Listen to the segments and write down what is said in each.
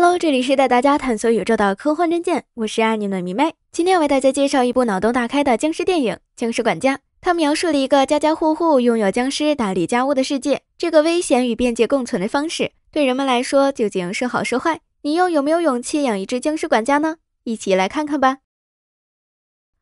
Hello，这里是带大家探索宇宙的科幻战见，我是爱你的迷妹。今天为大家介绍一部脑洞大开的僵尸电影《僵尸管家》，它描述了一个家家户户拥有僵尸打理家务的世界。这个危险与便捷共存的方式，对人们来说究竟是好是坏？你又有没有勇气养一只僵尸管家呢？一起来看看吧。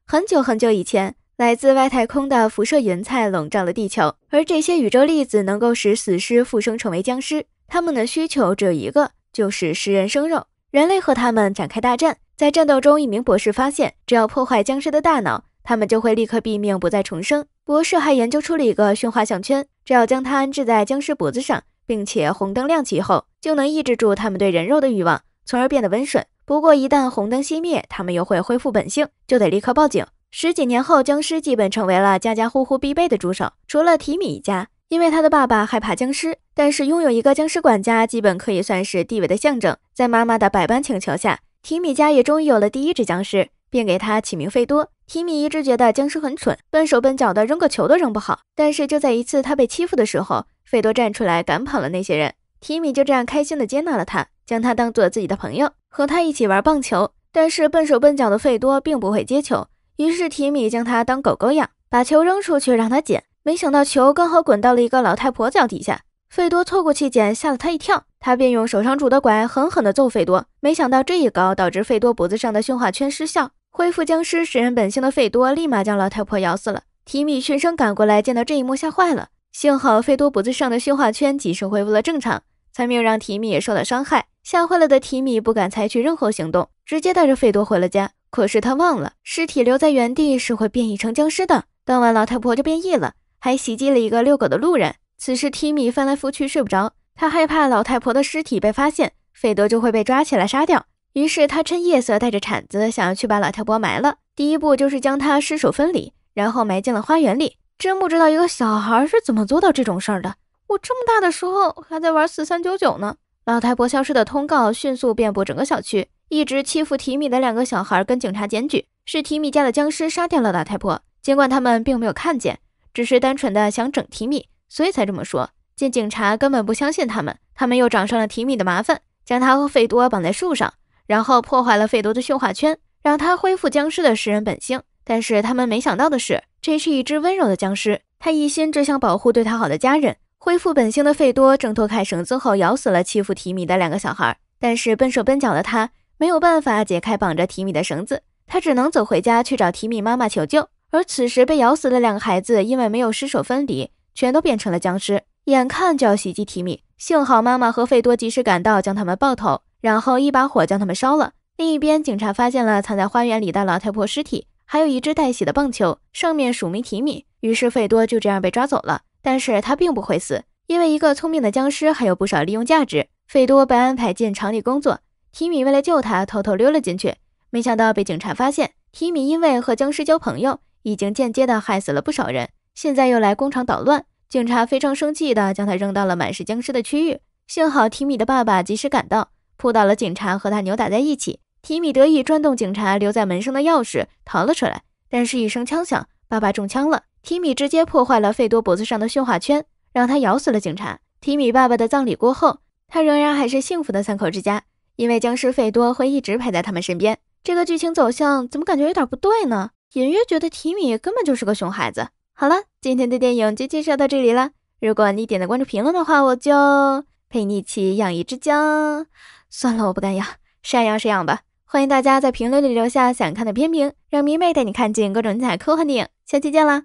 很久很久以前，来自外太空的辐射云彩笼罩了地球，而这些宇宙粒子能够使死尸复生成为僵尸。他们的需求只有一个。就是食人生肉，人类和他们展开大战。在战斗中，一名博士发现，只要破坏僵尸的大脑，他们就会立刻毙命，不再重生。博士还研究出了一个驯化项圈，只要将它安置在僵尸脖子上，并且红灯亮起后，就能抑制住他们对人肉的欲望，从而变得温顺。不过，一旦红灯熄灭，他们又会恢复本性，就得立刻报警。十几年后，僵尸基本成为了家家户户必备的助手，除了提米一家。因为他的爸爸害怕僵尸，但是拥有一个僵尸管家基本可以算是地位的象征。在妈妈的百般请求下，提米家也终于有了第一只僵尸，并给他起名费多。提米一直觉得僵尸很蠢，笨手笨脚的，扔个球都扔不好。但是就在一次他被欺负的时候，费多站出来赶跑了那些人。提米就这样开心的接纳了他，将他当做自己的朋友，和他一起玩棒球。但是笨手笨脚的费多并不会接球，于是提米将他当狗狗养，把球扔出去让他捡。没想到球刚好滚到了一个老太婆脚底下，费多凑过去捡，吓了她一跳，他便用手上拄的拐狠狠地揍费多。没想到这一搞，导致费多脖子上的驯化圈失效，恢复僵尸食人本性的费多立马将老太婆咬死了。提米循声赶过来，见到这一幕吓坏了，幸好费多脖子上的驯化圈及时恢复了正常，才没有让提米也受到伤害。吓坏了的提米不敢采取任何行动，直接带着费多回了家。可是他忘了，尸体留在原地是会变异成僵尸的。当晚老太婆就变异了。还袭击了一个遛狗的路人。此时，提米翻来覆去睡不着，他害怕老太婆的尸体被发现，费德就会被抓起来杀掉。于是，他趁夜色带着铲子，想要去把老太婆埋了。第一步就是将她尸首分离，然后埋进了花园里。真不知道一个小孩是怎么做到这种事儿的。我这么大的时候还在玩四三九九呢。老太婆消失的通告迅速遍布整个小区。一直欺负提米的两个小孩跟警察检举，是提米家的僵尸杀掉了老太婆，尽管他们并没有看见。只是单纯的想整提米，所以才这么说。见警察根本不相信他们，他们又找上了提米的麻烦，将他和费多绑在树上，然后破坏了费多的驯化圈，让他恢复僵尸的食人本性。但是他们没想到的是，这是一只温柔的僵尸，他一心只想保护对他好的家人。恢复本性的费多挣脱开绳子后，咬死了欺负提米的两个小孩。但是笨手笨脚的他没有办法解开绑着提米的绳子，他只能走回家去找提米妈妈求救。而此时被咬死的两个孩子，因为没有尸首分离，全都变成了僵尸，眼看就要袭击提米，幸好妈妈和费多及时赶到，将他们爆头，然后一把火将他们烧了。另一边，警察发现了藏在花园里的老太婆尸体，还有一只带血的棒球，上面署名提米。于是费多就这样被抓走了，但是他并不会死，因为一个聪明的僵尸还有不少利用价值。费多被安排进厂里工作，提米为了救他，偷偷溜了进去，没想到被警察发现。提米因为和僵尸交朋友。已经间接的害死了不少人，现在又来工厂捣乱，警察非常生气的将他扔到了满是僵尸的区域。幸好提米的爸爸及时赶到，扑倒了警察和他扭打在一起。提米得意转动警察留在门上的钥匙，逃了出来。但是，一声枪响，爸爸中枪了。提米直接破坏了费多脖子上的驯化圈，让他咬死了警察。提米爸爸的葬礼过后，他仍然还是幸福的三口之家，因为僵尸费多会一直陪在他们身边。这个剧情走向怎么感觉有点不对呢？隐约觉得提米根本就是个熊孩子。好了，今天的电影就介绍到这里了。如果你点的关注、评论的话，我就陪你一起养一只姜。算了，我不敢养，谁养谁养吧。欢迎大家在评论里留下想看的片评，让迷妹带你看尽各种精彩科幻电影。下期见啦！